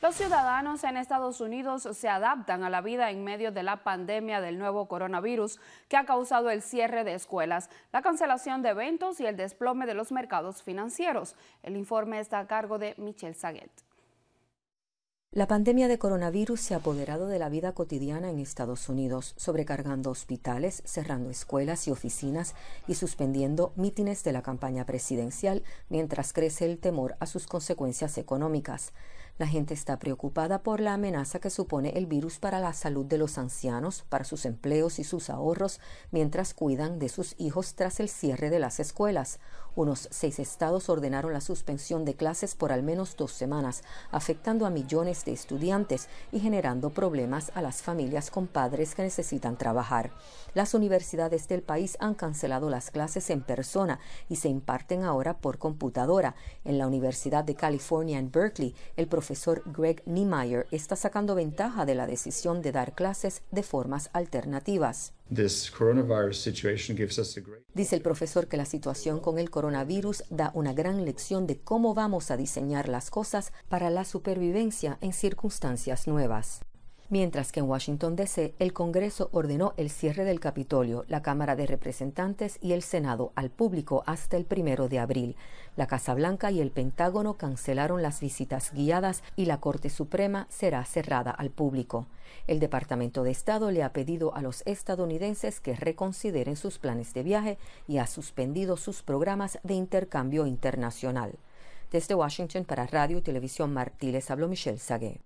Los ciudadanos en Estados Unidos se adaptan a la vida en medio de la pandemia del nuevo coronavirus que ha causado el cierre de escuelas, la cancelación de eventos y el desplome de los mercados financieros. El informe está a cargo de Michelle Saguet. La pandemia de coronavirus se ha apoderado de la vida cotidiana en Estados Unidos, sobrecargando hospitales, cerrando escuelas y oficinas y suspendiendo mítines de la campaña presidencial mientras crece el temor a sus consecuencias económicas. La gente está preocupada por la amenaza que supone el virus para la salud de los ancianos, para sus empleos y sus ahorros, mientras cuidan de sus hijos tras el cierre de las escuelas. Unos seis estados ordenaron la suspensión de clases por al menos dos semanas, afectando a millones de estudiantes y generando problemas a las familias con padres que necesitan trabajar. Las universidades del país han cancelado las clases en persona y se imparten ahora por computadora. En la Universidad de California en Berkeley, el profesor profesor Greg Niemeyer está sacando ventaja de la decisión de dar clases de formas alternativas. Dice el profesor que la situación con el coronavirus da una gran lección de cómo vamos a diseñar las cosas para la supervivencia en circunstancias nuevas. Mientras que en Washington, D.C., el Congreso ordenó el cierre del Capitolio, la Cámara de Representantes y el Senado al público hasta el primero de abril. La Casa Blanca y el Pentágono cancelaron las visitas guiadas y la Corte Suprema será cerrada al público. El Departamento de Estado le ha pedido a los estadounidenses que reconsideren sus planes de viaje y ha suspendido sus programas de intercambio internacional. Desde Washington para Radio y Televisión Martínez habló Michelle Sagué.